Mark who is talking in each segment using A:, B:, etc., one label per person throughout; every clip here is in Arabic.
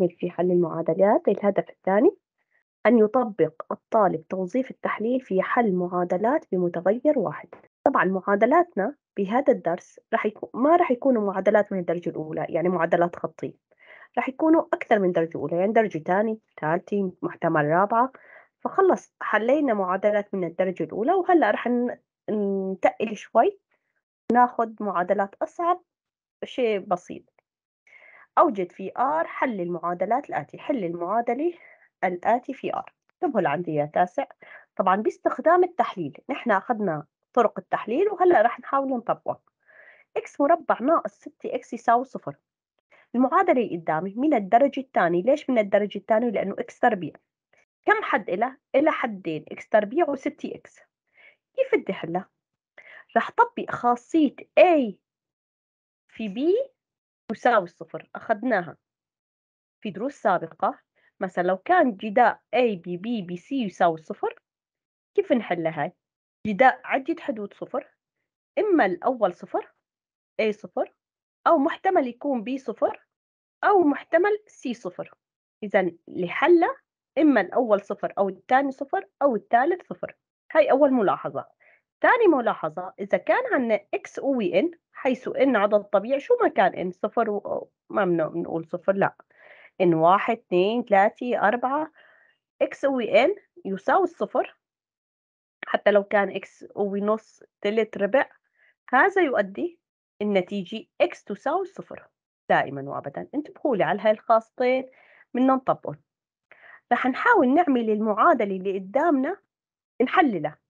A: يستكمل في حل المعادلات الهدف الثاني أن يطبق الطالب توظيف التحليل في حل معادلات بمتغير واحد طبعا معادلاتنا بهذا الدرس رح يكون ما رح يكونوا معادلات من الدرجة الأولى يعني معادلات خطية رح يكونوا أكثر من درجة أولى يعني درجة ثاني ثالثة محتمل رابعة فخلص حلينا معادلات من الدرجة الأولى وهلأ رح نتقل شوي ناخذ معادلات أصعب شيء بسيط أوجد في R حل المعادلات الآتي حل المعادلة الآتي في R انتبهوا يا تاسع طبعا باستخدام التحليل نحن أخذنا طرق التحليل وهلأ رح نحاول نطبقه x مربع ناقص 6x يساوي صفر المعادلة اللي قدامي من الدرجة الثانية ليش من الدرجة الثانية لأنه x تربيع كم حد إلها؟ إلها حدين x تربيع و6x كيف بدي حلها؟ رح طبق خاصية A في B تساوي الصفر أخذناها في دروس سابقة مثلا لو كان جداء A B B B C يساوي الصفر كيف نحلها هاي؟ جداء عدة حدود صفر إما الأول صفر A صفر أو محتمل يكون B صفر أو محتمل C صفر إذا لحله إما الأول صفر أو الثاني صفر أو الثالث صفر هاي أول ملاحظة ثاني ملاحظة إذا كان عندنا X و N حيث إن عدد طبيعي شو ما كان إن صفر و... ما بنقول صفر لا إن واحد اثنين ثلاثة أربعة X و N يساوي الصفر حتى لو كان X و نص تلت ربع هذا يؤدي النتيجة X تساوي الصفر دائما وأبدا انتبهوا لي على هاي الخاصتين بدنا نطبقهم رح نحاول نعمل المعادلة اللي قدامنا نحللها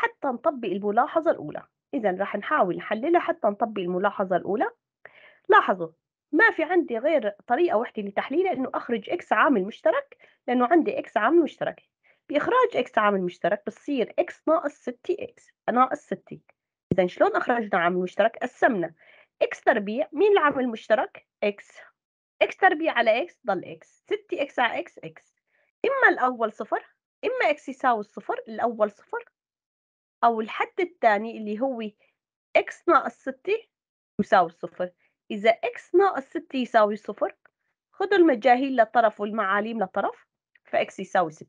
A: حتى نطبق الملاحظة الأولى إذا رح نحاول نحللها حتى نطبق الملاحظة الأولى لاحظوا ما في عندي غير طريقة واحدة لتحليلها إنه أخرج إكس عامل مشترك لأنه عندي إكس عامل مشترك بإخراج إكس عامل مشترك بتصير إكس ناقص 6 إكس ناقص 6 إذا شلون أخرجنا عامل مشترك؟ قسمنا إكس تربيع مين العامل المشترك؟ إكس إكس تربيع على إكس ضل إكس 6 إكس على إكس إكس إما الأول صفر إما إكس يساوي الصفر الأول صفر أو الحد الثاني اللي هو x ناقص 6 يساوي صفر إذا x ناقص 6 يساوي صفر خذوا المجاهيل للطرف والمعاليم للطرف فx يساوي 6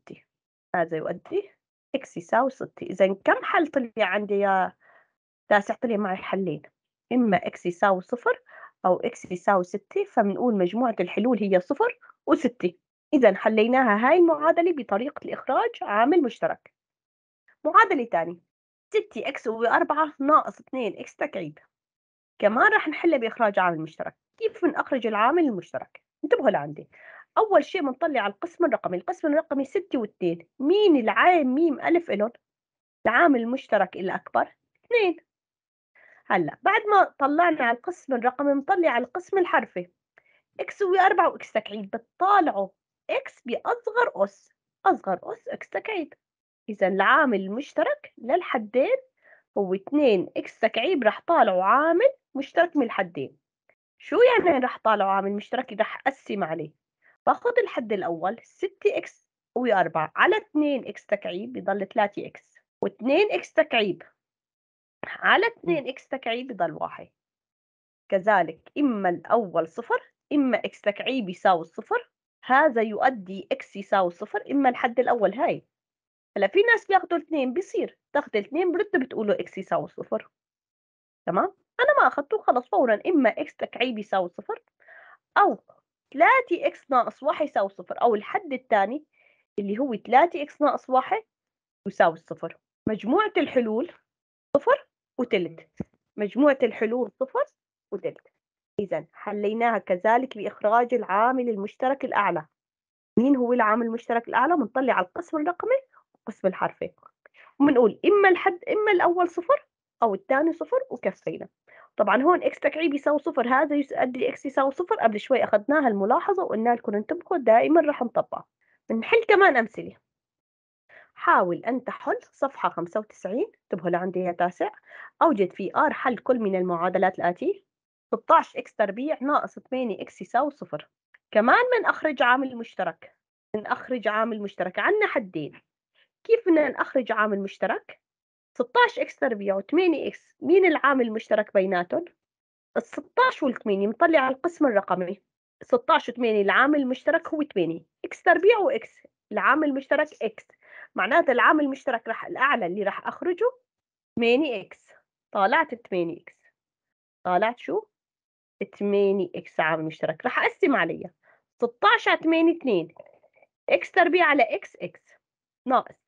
A: هذا يؤدي x يساوي 6 إذا كم حل طلع عندي يا تاسع طلع معي حلين إما x يساوي صفر أو x يساوي 6 فبنقول مجموعة الحلول هي صفر و6 إذا حليناها هاي المعادلة بطريقة الإخراج عامل مشترك معادلة ثانية ستة إكس هو أربعة ناقص اثنين إكس تكعيب كمان راح نحلها بإخراج عامل مشترك كيف بنخرج العامل المشترك انتبهوا لعندي أول شيء بنطلع على القسم الرقمي القسم الرقمي ستة واثنين مين العام ميم ألف إلون العامل المشترك الأكبر اثنين هلا بعد ما طلعنا على القسم الرقمي بنطلع على القسم الحرفي إكس هو أربعة وإكس تكعيب بتطالعوا إكس بأصغر أس أصغر أس إكس تكعيب إذا العامل المشترك للحدين هو 2 إكس تكعيب راح طالعوا عامل مشترك من الحدين شو يعني راح طالعوا عامل مشترك راح أقسم عليه باخذ الحد الأول 6 إكس و4 على 2 إكس تكعيب بضل 3 إكس و2 إكس تكعيب على 2 إكس تكعيب بضل 1 كذلك إما الأول صفر إما إكس تكعيب يساوي الصفر هذا يؤدي إكس يساوي صفر، إما الحد الأول هاي هلا في ناس بياخذوا الاثنين بيصير تاخذ الاثنين برد بتقولوا اكس يساوي صفر تمام انا ما اخذته خلص فورا اما اكس تكعيب يساوي صفر او 3 اكس ناقص 1 يساوي صفر او الحد الثاني اللي هو 3 اكس ناقص 1 يساوي صفر مجموعة الحلول صفر وتلت مجموعة الحلول صفر وتلت إذا حليناها كذلك بإخراج العامل المشترك الأعلى مين هو العامل المشترك الأعلى؟ بنطلع على القسم الرقمي قسم الحرفي وبنقول إما الحد إما الأول صفر أو الثاني صفر وكفينا طبعا هون اكس تكعيب بيساوي صفر هذا يؤدي اكس يساوي صفر قبل شوي أخذناها الملاحظة وقلنا لكم انتبهوا دائما رح نطبقها بنحل كمان أمثلة حاول أن تحل صفحة 95 انتبهوا لعندي هي تاسع أوجد في ار حل كل من المعادلات الآتية اكس تربيع ناقص 8 اكس يساوي صفر كمان من أخرج عامل مشترك من أخرج عامل مشترك عندنا حدين كيف بدنا نخرج عامل مشترك 16 اكس تربيع و8 اكس مين العامل المشترك بيناتهم ال 16 وال 8 مطلع على القسم الرقمي 16 و8 العامل المشترك هو 8 اكس تربيع واكس العامل المشترك اكس معناتها العامل المشترك رح الاعلى اللي رح اخرجه 8 اكس طالعت 8 اكس طالعت شو 8 اكس عامل مشترك رح اقسم عليها 16 على 8 2 اكس تربيع على اكس اكس ناقص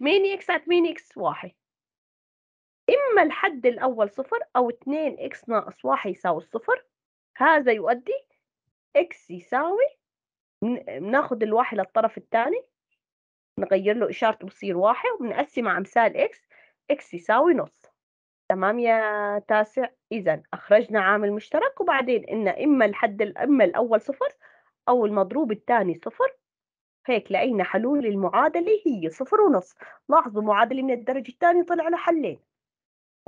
A: 8 اكس على 8 اكس واحد إما الحد الأول صفر أو 2 اكس ناقص واحد يساوي الصفر هذا يؤدي اكس يساوي بناخد الواحد للطرف الثاني نغير له إشارته بصير واحد وبنقسمه على مثال اكس اكس يساوي نص تمام يا تاسع إذا أخرجنا عامل مشترك وبعدين إن إما الحد إما الأول صفر أو المضروب الثاني صفر هيك لقينا حلول المعادلة هي صفر ونص لاحظوا معادلة من الدرجة الثانية طلع لها حلين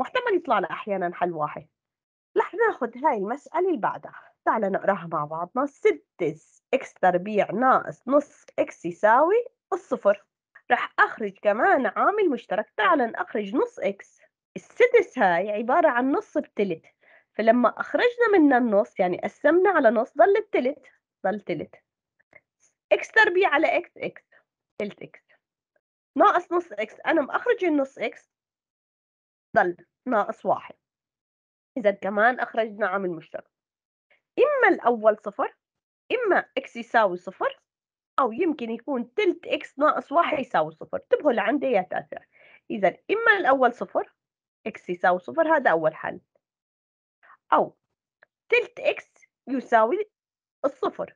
A: محتمل يطلع لها أحيانا حل واحد رح ناخذ هاي المسألة اللي بعدها تعال نقراها مع بعضنا 6 اكس تربيع ناقص نص اكس يساوي الصفر رح أخرج كمان عامل مشترك تعال أخرج نص اكس السدس هاي عبارة عن نص بتلت فلما أخرجنا منها النص يعني قسمنا على نص ضل التلت ضل تلت x تربيع على x x تلت x ناقص نص x انا مأخرج النص x ضل ناقص واحد اذا كمان اخرجنا عامل مشترك اما الاول صفر اما x يساوي صفر او يمكن يكون تلت x ناقص واحد يساوي صفر انتبهوا لعندي يا تاسع اذا اما الاول صفر x يساوي صفر هذا اول حل او تلت x يساوي الصفر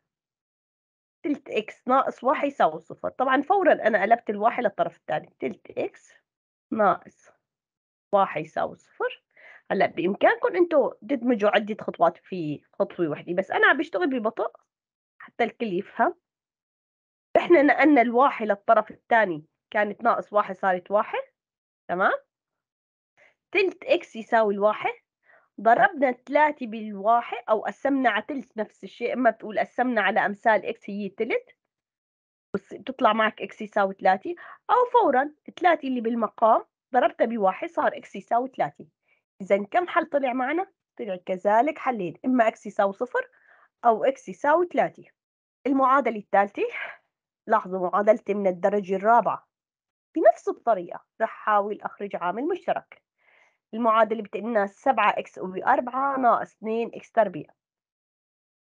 A: تلت اكس ناقص واحد يساوي صفر طبعا فورا انا قلبت الواحد للطرف الثاني تلت اكس ناقص واحد يساوي صفر هلا بامكانكم انتم تدمجوا عده خطوات في خطوه وحده بس انا عم بشتغل ببطء حتى الكل يفهم احنا نقلنا الواحد للطرف الثاني كانت ناقص واحد صارت واحد تمام تلت اكس يساوي الواحد ضربنا الثلاثة بالواحد أو قسمنا على تلت نفس الشيء إما بتقول قسمنا على أمثال إكس هي تلت بتطلع معك إكس يساوي ثلاثة أو فورا الثلاثة اللي بالمقام ضربتها بواحد صار إكس يساوي ثلاثة إذا كم حل طلع معنا؟ طلع كذلك حلين إما إكس يساوي صفر أو إكس يساوي ثلاثة المعادلة الثالثة لاحظوا معادلتي من الدرجة الرابعة بنفس الطريقة رح حاول أخرج عامل مشترك المعادلة بتقلنا 7x أوبي 4 ناقص 2x تربيع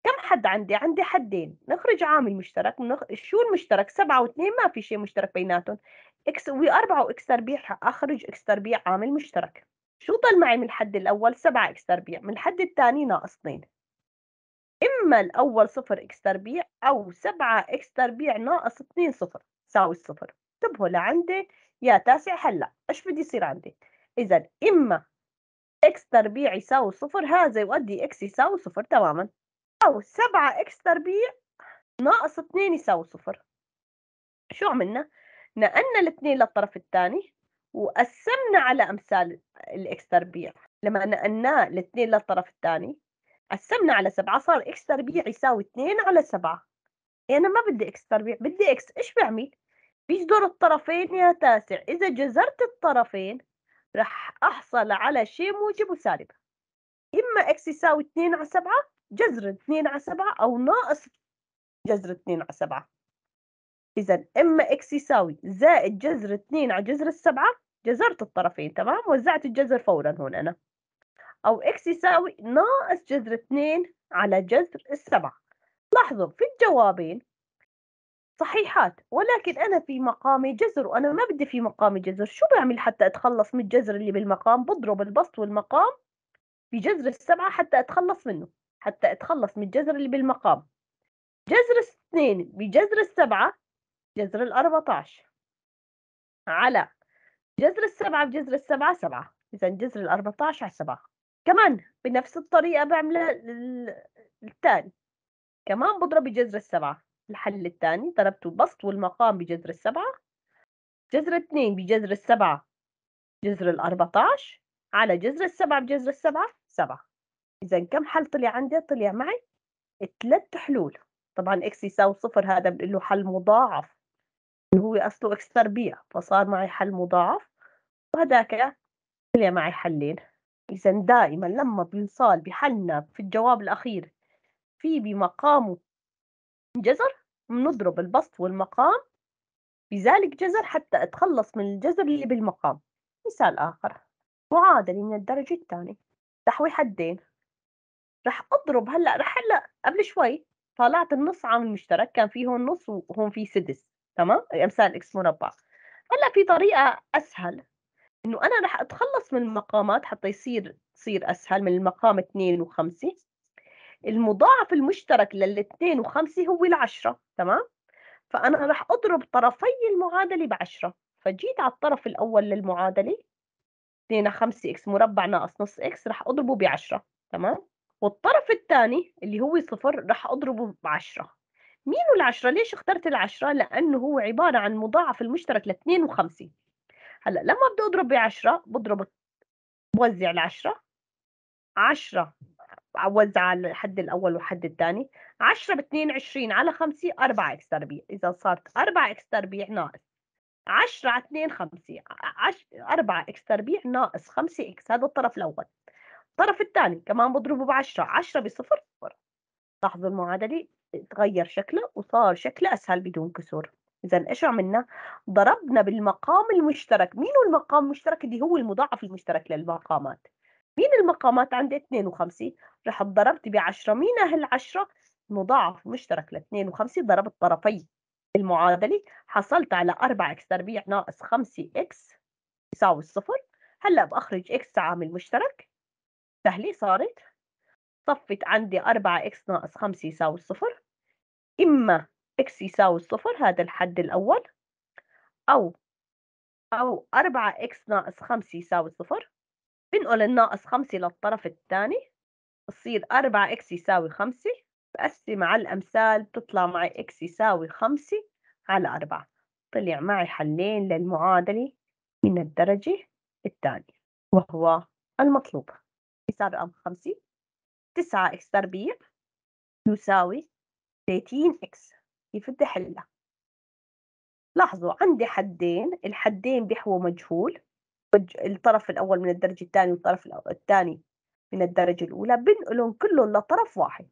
A: كم حد عندي؟ عندي حدين نخرج عامل مشترك نخ... شو المشترك؟ 7 و2 ما في شيء مشترك بيناتهم x أوبي 4 وx تربيع أخرج x تربيع عامل مشترك شو ضل معي من الحد الأول؟ 7x تربيع من الحد الثاني ناقص 2 إما الأول صفر إكس تربيع أو سبعة إكس تربيع ناقص اثنين صفر تساوي الصفر انتبهوا لعندي يا تاسع هلا إيش بدي يصير عندي؟ إذا إما إكس تربيع يساوي صفر هذا يؤدي إكس يساوي صفر تماما أو سبعة إكس تربيع ناقص اثنين يساوي صفر شو عملنا؟ نقلنا الاثنين للطرف الثاني وقسمنا على أمثال الإكس تربيع لما نقلنا الاثنين للطرف الثاني قسمنا على سبعة صار إكس تربيع يساوي اثنين على سبعة أنا يعني ما بدي إكس تربيع بدي إكس إيش بعمل؟ بيجذر الطرفين يا تاسع إذا جذرت الطرفين راح أحصل على شيء موجب وسالب إما إكس يساوي 2 على 7 جذر 2 على 7 أو ناقص جذر 2 على 7 إذا إما إكس يساوي زائد جذر 2 على جذر السبعة جذرت الطرفين تمام وزعت الجذر فورا هون أنا أو إكس يساوي ناقص جذر 2 على جذر السبعة لاحظوا في الجوابين صحيحات ولكن أنا في مقامي جزر وأنا ما بدي في مقامي جزر شو بعمل حتى أتخلص من الجزر اللي بالمقام بضرب البسط والمقام في جزر السبعة حتى أتخلص منه حتى أتخلص من الجزر اللي بالمقام جزر اثنين بجزر السبعة جزر ال على جذر السبعة بجذر السبعة سبعة إذا جذر ال على سبعة كمان بنفس الطريقة بعملها الثاني كمان بضرب بجزر السبعة الحل الثاني ضربت البسط والمقام بجذر السبعة جذر اثنين بجذر السبعة جذر عشر على جذر السبعة بجذر السبعة سبعة إذا كم حل طلع عندي طلع معي ثلاث حلول طبعا اكس يساوي صفر هذا بنقول له حل مضاعف هو أصله اكس تربيع فصار معي حل مضاعف وهذاك طلع معي حلين إذا دائما لما بنصال بحلنا في الجواب الأخير في بمقامه جذر بنضرب البسط والمقام بذلك جذر حتى أتخلص من الجذر اللي بالمقام مثال آخر معادلة من الدرجة الثانية تحوي حدين رح أضرب هلأ رح هلأ قبل شوي طلعت النص عامل مشترك كان فيه هون نص وهون فيه سدس تمام أمثال إكس مربع هلأ في طريقة أسهل إنه أنا رح أتخلص من المقامات حتى يصير تصير أسهل من المقام 2 و5 المضاعف المشترك للاثنين وخمسة هو العشرة تمام فأنا رح أضرب طرفي المعادلة بعشرة فجيت على الطرف الأول للمعادلة 2 5 اكس مربع ناقص نص اكس رح أضربه بعشرة تمام والطرف الثاني اللي هو صفر رح أضربه بعشرة مين العشرة؟ ليش اخترت العشرة؟ لأنه هو عبارة عن مضاعف المشترك لاثنين وخمسة هلا لما بدي أضرب بعشرة بضرب بوزع العشرة عشرة عوز على الحد الاول والحد الثاني 10 ب 22 على 5 4 اكس تربيع اذا صارت 4 اكس تربيع ناقص 10 على 2 5 4 اكس تربيع ناقص 5 اكس هذا الطرف الاول الطرف الثاني كمان بضربه ب 10 10 بصفر صفر لاحظوا المعادله تغير شكله وصار شكله اسهل بدون كسور اذا ايش عملنا ضربنا بالمقام المشترك مين هو المقام المشترك اللي هو المضاعف المشترك للمقامات مين المقامات عندي 52 رحت ضربت ب10 مين اهل 10 مضاعف مشترك ل 52 ضربت طرفي المعادلة حصلت على 4 اكس تربيع ناقص 5 اكس يساوي الصفر هلا بأخرج اكس عامل مشترك سهلة صارت صفت عندي 4 اكس ناقص 5 يساوي الصفر إما اكس يساوي الصفر هذا الحد الأول أو أو 4 اكس ناقص 5 يساوي الصفر بنقل الناقص خمسة للطرف الثاني بصير أربعة إكس يساوي خمسة بقسم على الأمثال بتطلع معي إكس يساوي خمسة على أربعة طلع معي حلين للمعادلة من الدرجة الثانية وهو المطلوب حساب رقم خمسة تسعة إكس تربيع يساوي 30 إكس كيف بدي حلها؟ لاحظوا عندي حدين الحدين بيحووا مجهول الفج... الطرف الأول من الدرج الثاني والطرف الثاني من الدرجة الأولى بنقلهم كلهم لطرف واحد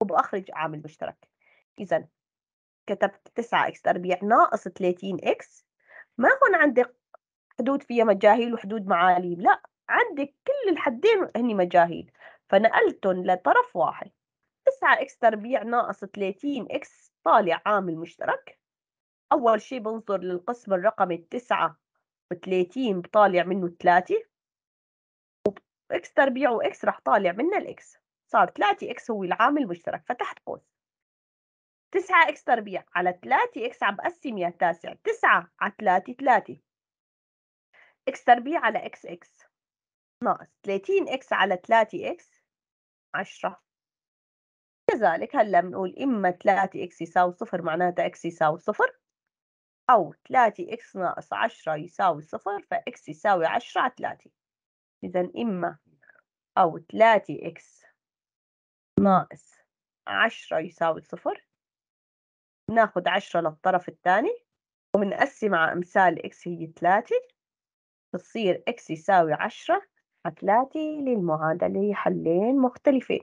A: وبأخرج عامل مشترك إذا كتبت 9 إكس تربيع ناقص 30 إكس ما هون عندك حدود فيها مجاهيل وحدود معاليم لا عندك كل الحدين هني مجاهيل فنقلتهم لطرف واحد 9 إكس تربيع ناقص 30 إكس طالع عامل مشترك أول شي بنظر للقسم الرقمي 9 30 بطالع منه 3 اكس تربيع واكس راح طالع منه الاكس صار 3 اكس هو العامل المشترك فتحت قوس 9 اكس تربيع على 3 اكس عم بقسم يا تاسع 9 على 3 3 اكس تربيع على اكس اكس ناقص 30 اكس على 3 اكس 10 كذلك هلا بنقول اما 3 اكس يساوي صفر معناتها اكس يساوي صفر أو 3 إكس ناقص 10 يساوي صفر فإكس يساوي 10 على 3 إذا إما أو 3 إكس ناقص 10 يساوي صفر ناخد 10 للطرف الثاني ومنقسم على أمثال إكس هي 3 تصير إكس يساوي 10 على 3 للمعادلة حلين مختلفين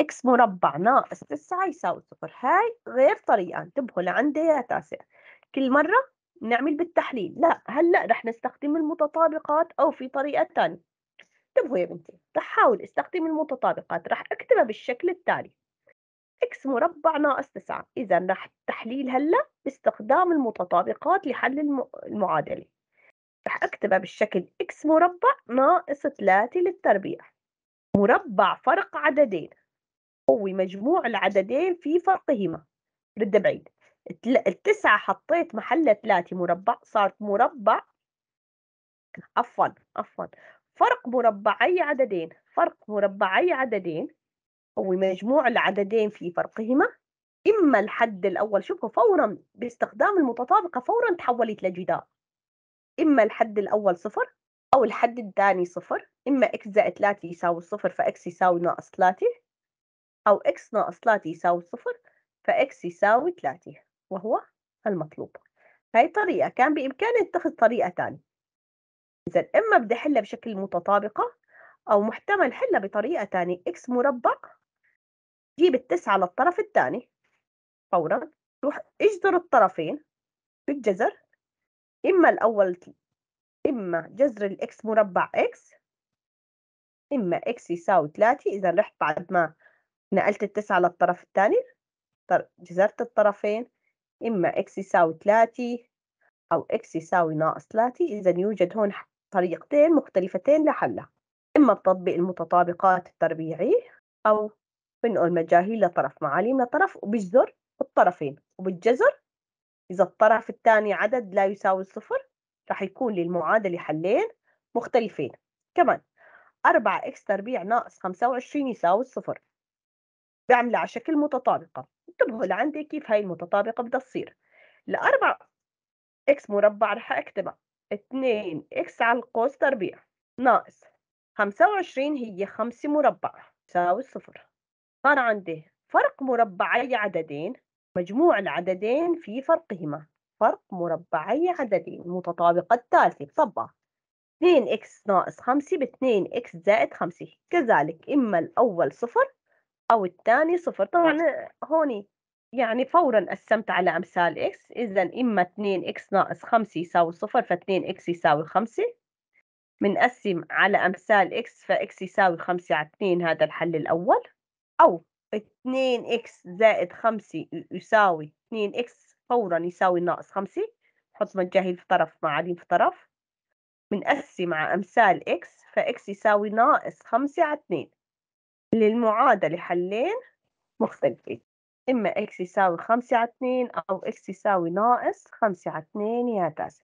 A: إكس مربع ناقص 9 يساوي صفر هاي غير طريقة انتبهوا لعندي يا تاسع كل مرة نعمل بالتحليل لا هلا رح نستخدم المتطابقات أو في طريقة تانية انتبهوا يا بنتي رح حاول استخدم المتطابقات رح أكتبها بالشكل التالي x مربع ناقص 9 إذا رح التحليل هلا باستخدام المتطابقات لحل المعادلة رح أكتبها بالشكل x مربع ناقص 3 للتربيع مربع فرق عددين هو مجموع العددين في فرقهما رد بعيد التسعة حطيت محل ثلاثة مربع صارت مربع عفوا عفوا فرق مربعي عددين فرق مربعي عددين هو مجموع العددين في فرقهما إما الحد الأول شوفوا فورا باستخدام المتطابقة فورا تحولت لجدار إما الحد الأول صفر أو الحد الثاني صفر إما x زائد 3 يساوي صفر فإكس يساوي ناقص 3 أو x ناقص 3 يساوي صفر فإكس يساوي 3 وهو المطلوب هاي طريقة كان بإمكاني اتخذ طريقة ثانية إذا إما بدي حلها بشكل متطابقة أو محتمل حلها بطريقة ثانية إكس مربع جيب التسعة للطرف الثاني فورا روح اجذر الطرفين بالجذر إما الأول إما جذر الإكس مربع إكس إما إكس يساوي 3 إذا رحت بعد ما نقلت التسعة للطرف الثاني جذرت الطرفين إما إكس يساوي 3 أو إكس يساوي ناقص 3 إذا يوجد هون طريقتين مختلفتين لحلها إما بتطبيق المتطابقات التربيعي أو بنقول مجاهيل لطرف معاليم لطرف وبجذر الطرفين وبالجذر إذا الطرف الثاني عدد لا يساوي صفر رح يكون للمعادلة حلين مختلفين كمان 4 إكس تربيع ناقص 25 يساوي الصفر بعملها على شكل متطابقة انتبهوا لعندي كيف هاي المتطابقة بدها تصير لأربع إكس مربع رح أكتبها 2 إكس على القوس تربيع ناقص 25 هي 5 مربع تساوي صفر صار عندي فرق مربعي عددين مجموع العددين في فرقهما فرق مربعي عددين متطابقة الثالثة بصبها 2 إكس ناقص 5 ب 2 إكس زائد 5 كذلك إما الأول صفر أو الثاني صفر طبعا هوني يعني فورا قسمت على أمثال X إذا إما 2 X ناقص 5 يساوي صفر ف 2 X يساوي 5 بنقسم على أمثال إكس فإكس يساوي 5 على 2 هذا الحل الأول أو 2 X زائد 5 يساوي 2 X فورا يساوي ناقص 5 حط متجاهين في طرف مع عالين في طرف بنقسم على أمثال إكس فإكس يساوي ناقص 5 على 2 للمعادلة حلين مختلفين إما x يساوي خمسة على اتنين أو x يساوي ناقص خمسة على اتنين يا تاسع